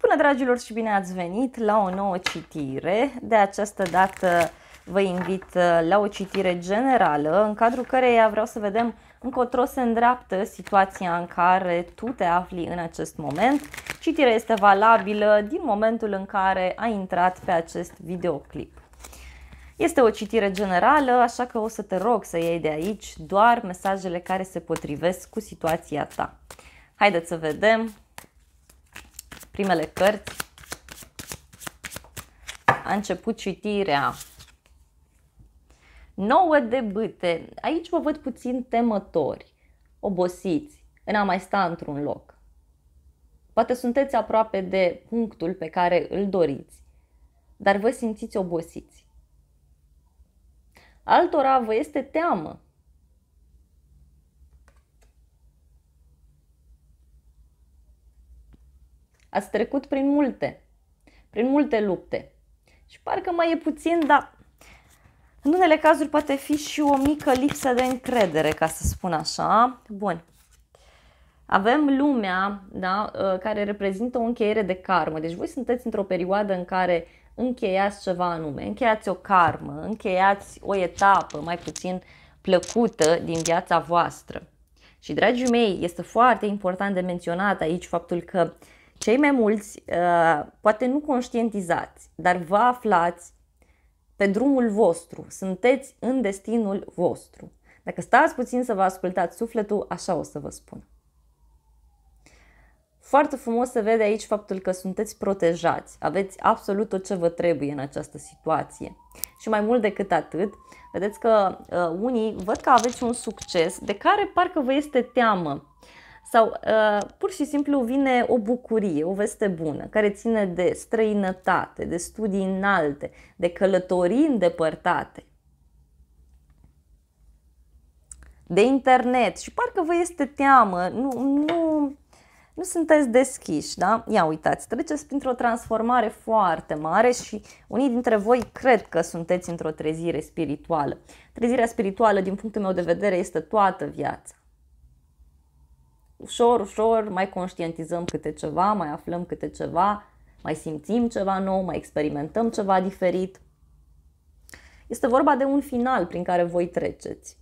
Bună dragilor și bine ați venit la o nouă citire. De această dată vă invit uh, la o citire generală în cadrul căreia vreau să vedem încotro se îndreaptă situația în care tu te afli în acest moment. Citirea este valabilă din momentul în care ai intrat pe acest videoclip. Este o citire generală, așa că o să te rog să iei de aici doar mesajele care se potrivesc cu situația ta. Haideți să vedem primele cărți, a început citirea. 9 de bâte. Aici vă văd puțin temători, obosiți, în a mai sta într-un loc. Poate sunteți aproape de punctul pe care îl doriți, dar vă simțiți obosiți. Altora vă este teamă Ați trecut prin multe, prin multe lupte. Și parcă mai e puțin, dar în unele cazuri poate fi și o mică lipsă de încredere, ca să spun așa. Bun. Avem lumea da, ă, care reprezintă o încheiere de karmă. Deci voi sunteți într-o perioadă în care încheiați ceva anume, încheiați o karmă, încheiați o etapă mai puțin plăcută din viața voastră. Și dragii mei, este foarte important de menționat aici faptul că uh, cei mai mulți, uh, poate nu conștientizați, dar vă aflați pe drumul vostru, sunteți în destinul vostru. Dacă stați puțin să vă ascultați sufletul, așa o să vă spun. Foarte frumos se vede aici faptul că sunteți protejați, aveți absolut tot ce vă trebuie în această situație. Și mai mult decât atât, vedeți că uh, unii văd că aveți un succes de care parcă vă este teamă sau uh, pur și simplu vine o bucurie, o veste bună, care ține de străinătate, de studii înalte, de călătorii îndepărtate, de internet și parcă vă este teamă, nu, nu, nu sunteți deschiși, da? Ia uitați, treceți printr-o transformare foarte mare și unii dintre voi cred că sunteți într-o trezire spirituală. Trezirea spirituală, din punctul meu de vedere, este toată viața ușor, ușor mai conștientizăm câte ceva, mai aflăm câte ceva, mai simțim ceva nou, mai experimentăm ceva diferit. Este vorba de un final prin care voi treceți.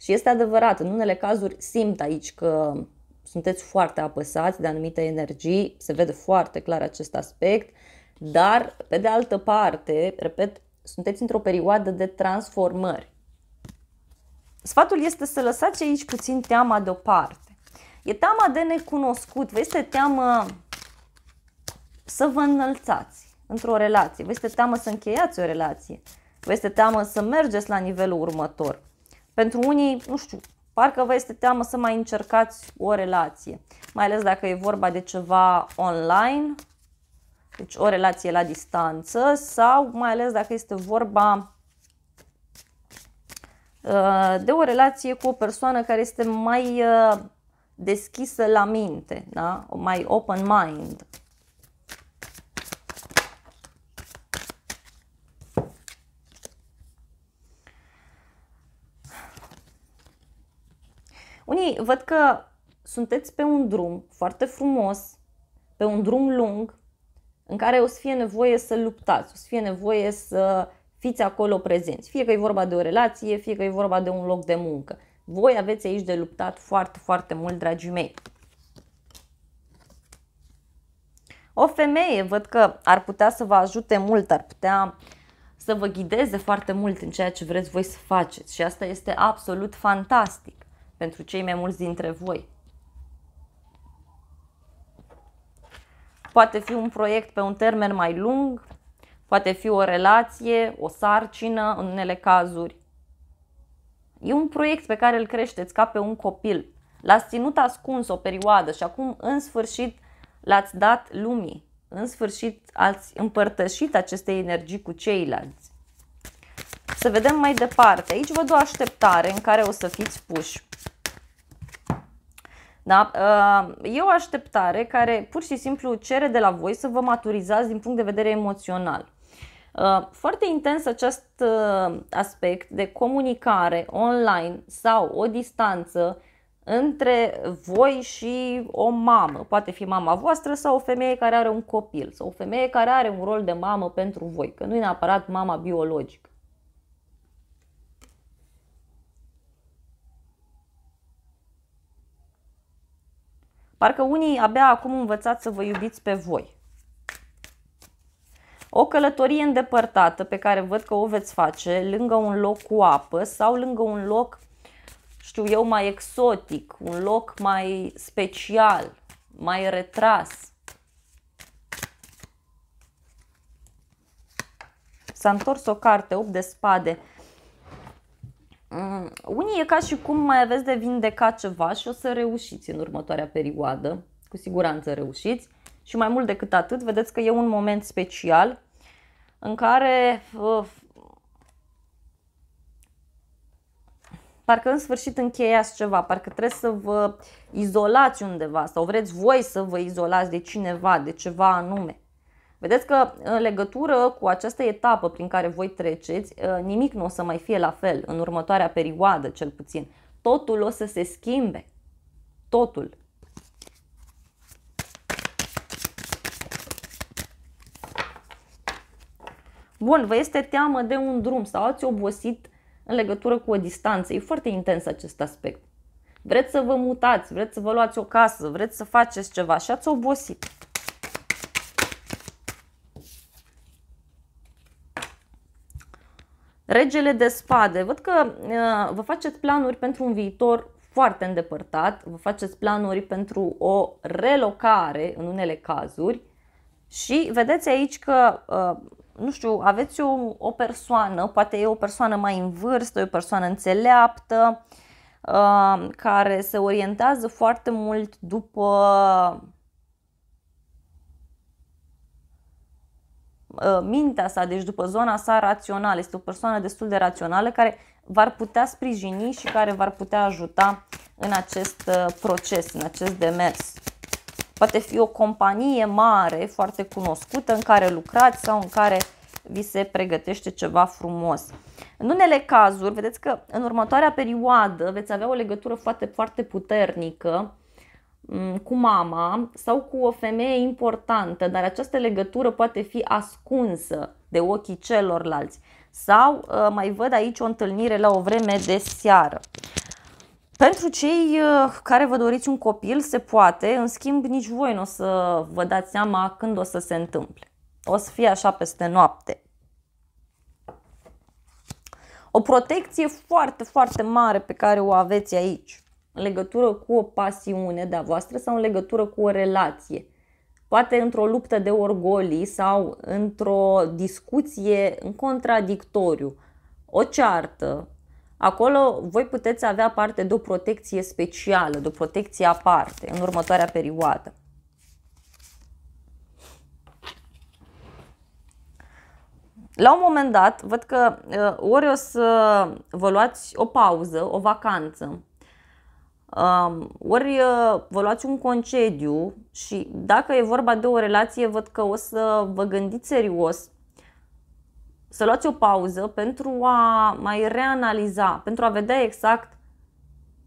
Și este adevărat, în unele cazuri simt aici că sunteți foarte apăsați de anumite energii, se vede foarte clar acest aspect, dar, pe de altă parte, repet, sunteți într-o perioadă de transformări. Sfatul este să lăsați aici puțin teama deoparte E teama de necunoscut, vă este teamă să vă înălțați într-o relație, vă este teamă să încheiați o relație, vă este teamă să mergeți la nivelul următor. Pentru unii, nu știu, parcă vă este teamă să mai încercați o relație, mai ales dacă e vorba de ceva online, deci o relație la distanță sau mai ales dacă este vorba uh, de o relație cu o persoană care este mai uh, deschisă la minte, da? mai open mind. Unii văd că sunteți pe un drum foarte frumos, pe un drum lung, în care o să fie nevoie să luptați, o să fie nevoie să fiți acolo prezenți. Fie că e vorba de o relație, fie că e vorba de un loc de muncă. Voi aveți aici de luptat foarte, foarte mult, dragii mei. O femeie, văd că ar putea să vă ajute mult, ar putea să vă ghideze foarte mult în ceea ce vreți voi să faceți și asta este absolut fantastic pentru cei mai mulți dintre voi. Poate fi un proiect pe un termen mai lung, poate fi o relație, o sarcină în unele cazuri. E un proiect pe care îl creșteți ca pe un copil. L-ați ținut ascuns o perioadă și acum în sfârșit l-ați dat lumii. În sfârșit ați împărtășit aceste energii cu ceilalți. Să vedem mai departe. Aici văd o așteptare în care o să fiți puși. Da? Uh, e o așteptare care pur și simplu cere de la voi să vă maturizați din punct de vedere emoțional. Uh, foarte intens acest uh, aspect de comunicare online sau o distanță între voi și o mamă, poate fi mama voastră sau o femeie care are un copil sau o femeie care are un rol de mamă pentru voi, că nu e neapărat mama biologică. Parcă unii abia acum învățați să vă iubiți pe voi. O călătorie îndepărtată pe care văd că o veți face lângă un loc cu apă sau lângă un loc, știu eu, mai exotic, un loc mai special, mai retras. S-a întors o carte, 8 de spade. Mm, unii e ca și cum mai aveți de vindecat ceva și o să reușiți în următoarea perioadă, cu siguranță reușiți. Și mai mult decât atât, vedeți că e un moment special în care uh, parcă în sfârșit încheiați ceva, parcă trebuie să vă izolați undeva sau vreți voi să vă izolați de cineva, de ceva anume. Vedeți că în legătură cu această etapă prin care voi treceți, ă, nimic nu o să mai fie la fel în următoarea perioadă, cel puțin. Totul o să se schimbe. Totul. Bun, vă este teamă de un drum sau ați obosit în legătură cu o distanță. E foarte intens acest aspect. Vreți să vă mutați, vreți să vă luați o casă, vreți să faceți ceva și ați obosit. Regele de spade. Văd că uh, vă faceți planuri pentru un viitor foarte îndepărtat, vă faceți planuri pentru o relocare în unele cazuri și vedeți aici că uh, nu știu, aveți o, o persoană, poate e o persoană mai în vârstă, o persoană înțeleaptă, uh, care se orientează foarte mult după uh, mintea sa, deci după zona sa rațională. Este o persoană destul de rațională care v-ar putea sprijini și care v-ar putea ajuta în acest uh, proces, în acest demers. Poate fi o companie mare, foarte cunoscută, în care lucrați sau în care vi se pregătește ceva frumos. În unele cazuri, vedeți că în următoarea perioadă veți avea o legătură foarte, foarte puternică mm, cu mama sau cu o femeie importantă, dar această legătură poate fi ascunsă de ochii celorlalți. Sau uh, mai văd aici o întâlnire la o vreme de seară. Pentru cei uh, care vă doriți un copil, se poate, în schimb nici voi nu o să vă dați seama când o să se întâmple. O să fie așa peste noapte. O protecție foarte, foarte mare pe care o aveți aici, în legătură cu o pasiune de-a voastră sau în legătură cu o relație. Poate într-o luptă de orgolii sau într-o discuție în contradictoriu, o ceartă, Acolo voi puteți avea parte de o protecție specială, de o protecție aparte în următoarea perioadă. La un moment dat, văd că uh, ori o să vă luați o pauză, o vacanță, um, ori uh, vă luați un concediu și dacă e vorba de o relație, văd că o să vă gândiți serios să luați o pauză pentru a mai reanaliza, pentru a vedea exact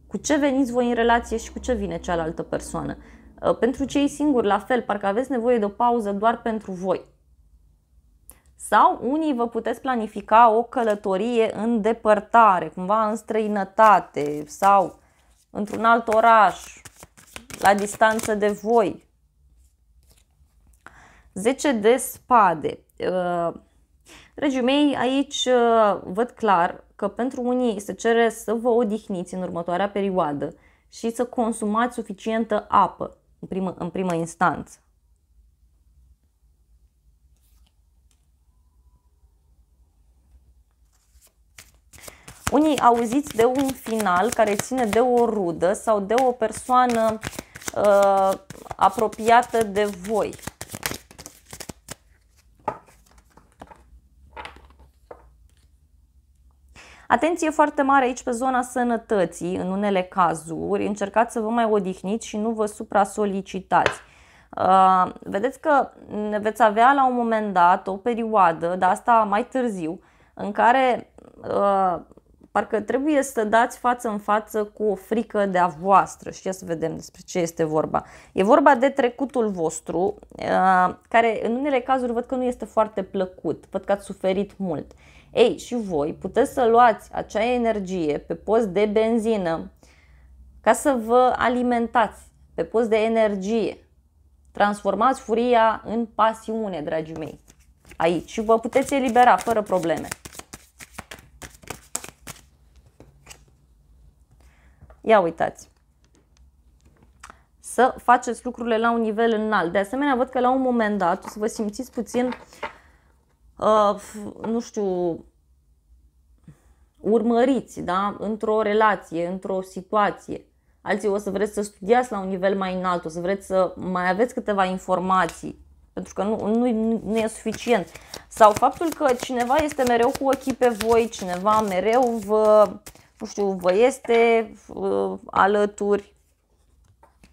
cu ce veniți voi în relație și cu ce vine cealaltă persoană. Uh, pentru cei singuri, la fel, parcă aveți nevoie de o pauză doar pentru voi. Sau unii vă puteți planifica o călătorie în depărtare, cumva în străinătate sau într-un alt oraș, la distanță de voi. 10 de spade. Uh, Regii mei, aici uh, văd clar că pentru unii se cere să vă odihniți în următoarea perioadă și să consumați suficientă apă în primă, în primă instanță. Unii auziți de un final care ține de o rudă sau de o persoană uh, apropiată de voi. Atenție foarte mare aici pe zona sănătății, în unele cazuri. Încercați să vă mai odihniți și nu vă supra-solicitați. Uh, vedeți că veți avea la un moment dat o perioadă, de asta mai târziu, în care uh, parcă trebuie să dați față în față cu o frică de a voastră și să vedem despre ce este vorba. E vorba de trecutul vostru, uh, care în unele cazuri văd că nu este foarte plăcut, văd că ați suferit mult. Ei, și voi puteți să luați acea energie pe post de benzină ca să vă alimentați pe post de energie. Transformați furia în pasiune, dragii mei. Aici și vă puteți elibera fără probleme. Ia uitați. Să faceți lucrurile la un nivel înalt. De asemenea, văd că la un moment dat o să vă simțiți puțin uh, Uh, nu știu, urmăriți da? într-o relație, într-o situație. Alții o să vreți să studiați la un nivel mai înalt, o să vreți să mai aveți câteva informații, pentru că nu, nu, nu e suficient. Sau faptul că cineva este mereu cu ochii pe voi, cineva mereu vă, nu știu, vă este uh, alături,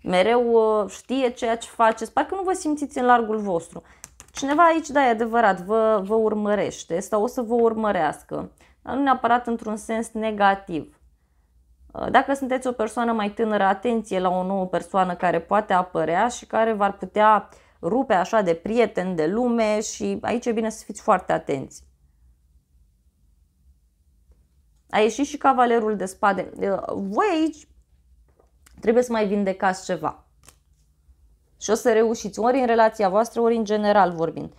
mereu uh, știe ceea ce faceți, parcă nu vă simțiți în largul vostru. Cineva aici, da, e adevărat, vă, vă urmărește sau o să vă urmărească, dar nu neapărat într-un sens negativ. Uh, dacă sunteți o persoană mai tânără, atenție la o nouă persoană care poate apărea și care v-ar putea rupe așa de prieten, de lume și aici e bine să fiți foarte atenți. A ieșit și cavalerul de spade. Uh, voi aici trebuie să mai vindecați ceva și o să reușiți, ori în relația voastră, ori în general vorbind.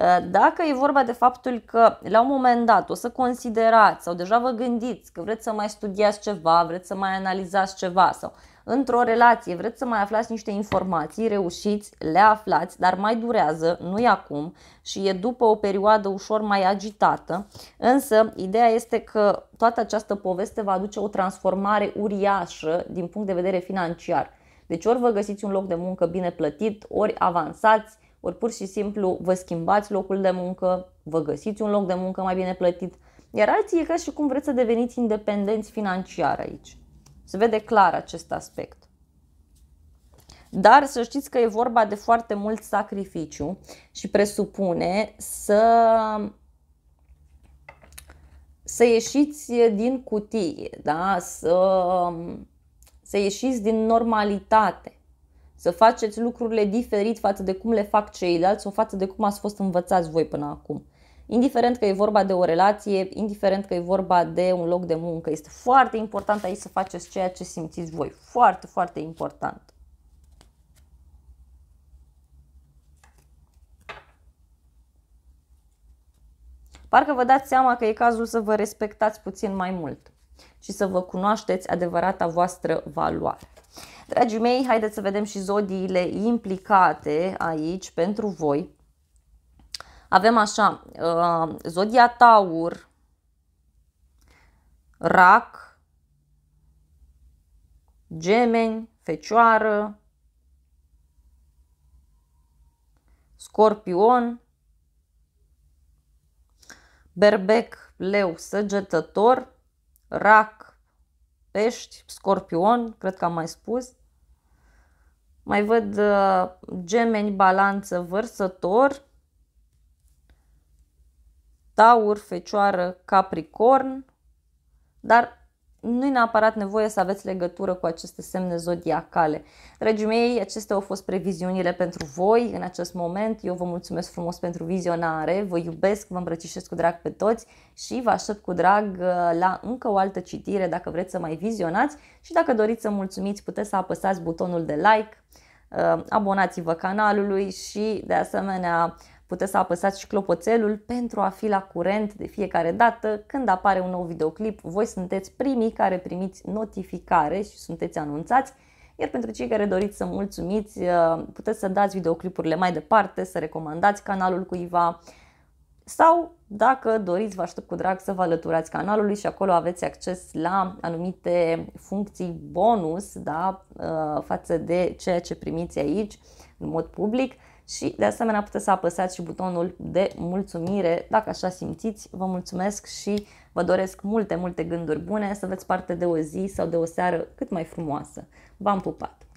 Ă, dacă e vorba de faptul că la un moment dat o să considerați sau deja vă gândiți că vreți să mai studiați ceva, vreți să mai analizați ceva sau într-o relație vreți să mai aflați niște informații, reușiți, le aflați, dar mai durează, nu e acum și e după o perioadă ușor mai agitată, însă ideea este că toată această poveste va aduce o transformare uriașă din punct de vedere financiar deci ori vă găsiți un loc de muncă bine plătit, ori avansați, ori pur și simplu vă schimbați locul de muncă, vă găsiți un loc de muncă mai bine plătit, iar alții e ca și cum vreți să deveniți independenți financiar aici. Se vede clar acest aspect. Dar să știți că e vorba de foarte mult sacrificiu și presupune să să ieșiți din cutie, da? să să ieșiți din normalitate, să faceți lucrurile diferit față de cum le fac ceilalți sau față de cum ați fost învățați voi până acum. Indiferent că e vorba de o relație, indiferent că e vorba de un loc de muncă, este foarte important aici să faceți ceea ce simțiți voi. Foarte, foarte important. Parcă vă dați seama că e cazul să vă respectați puțin mai mult și să vă cunoașteți adevărata voastră valoare. Dragii mei, haideți să vedem și zodiile implicate aici pentru voi. Avem așa, uh, zodia Taur, Rac, Gemeni, Fecioară, Scorpion, Berbec, Leu, Săgetător, rac, pești, scorpion, cred că am mai spus. Mai văd uh, gemeni, balanță, vărsător, taur, fecioară, capricorn, dar nu e neapărat nevoie să aveți legătură cu aceste semne zodiacale. Dragii mei, acestea au fost previziunile pentru voi în acest moment. Eu vă mulțumesc frumos pentru vizionare, vă iubesc, vă îmbrățișez cu drag pe toți și vă aștept cu drag uh, la încă o altă citire dacă vreți să mai vizionați și dacă doriți să mulțumiți puteți să apăsați butonul de like, uh, abonați-vă canalului și de asemenea Puteți să apăsați și clopoțelul pentru a fi la curent de fiecare dată când apare un nou videoclip. Voi sunteți primii care primiți notificare și sunteți anunțați. Iar pentru cei care doriți să mulțumiți, uh, puteți să dați videoclipurile mai departe, să recomandați canalul cuiva sau dacă doriți, vă aștept cu drag să vă alăturați canalului și acolo aveți acces la anumite funcții bonus da, uh, față de ceea ce primiți aici în mod public și de asemenea puteți să apăsați și butonul de mulțumire dacă așa simțiți. Vă mulțumesc și vă doresc multe, multe gânduri bune, să aveți parte de o zi sau de o seară cât mai frumoasă. V-am pupat!